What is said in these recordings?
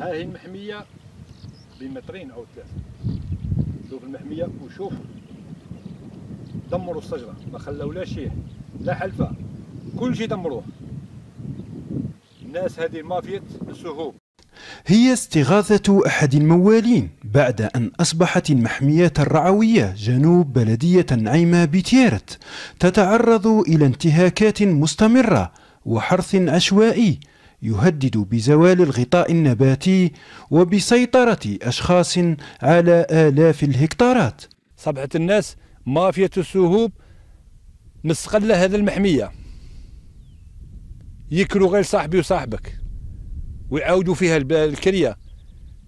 ها هي المحمية بمترين أو ثلاثة شوف المحمية وشوف دمروا الشجرة ما خلاو لا شيء لا حلفة كل شيء دمروه الناس هذه مافية السهوب هي استغاثة أحد الموالين بعد أن أصبحت المحمية الرعوية جنوب بلدية نعيمة بتيرت تتعرض إلى انتهاكات مستمرة وحرث عشوائي يهدد بزوال الغطاء النباتي وبسيطرة أشخاص على آلاف الهكتارات صبحت الناس مافية السهوب مستقلة هذا المحمية يكلوا غير صاحبي وصاحبك ويعاودوا فيها الكريه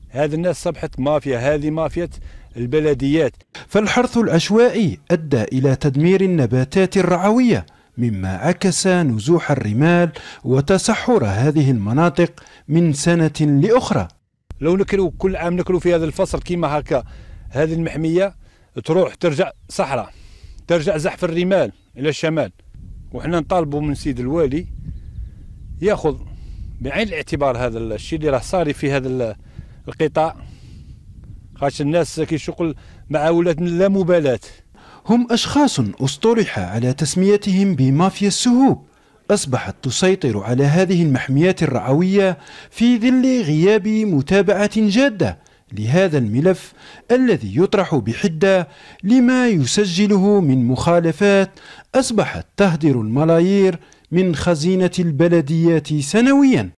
هذه الناس صبحت مافيا هذه مافيا البلديات فالحرث العشوائي أدى إلى تدمير النباتات الرعوية مما عكس نزوح الرمال وتسحر هذه المناطق من سنة لأخرى لو نكلوا كل عام نكلوا في هذا الفصل كيما هكا هذه المحمية تروح ترجع صحراء ترجع زحف الرمال إلى الشمال وحنا نطالبوا من سيد الوالي ياخذ بعين الاعتبار هذا الشيء اللي راه صاري في هذا القطاع خاش الناس كيشوقوا مع ولاد لا مبالاه هم أشخاص اصطرح على تسميتهم بمافيا السهوب أصبحت تسيطر على هذه المحميات الرعوية في ظل غياب متابعة جادة لهذا الملف الذي يطرح بحدة لما يسجله من مخالفات أصبحت تهدر الملايير من خزينة البلديات سنويا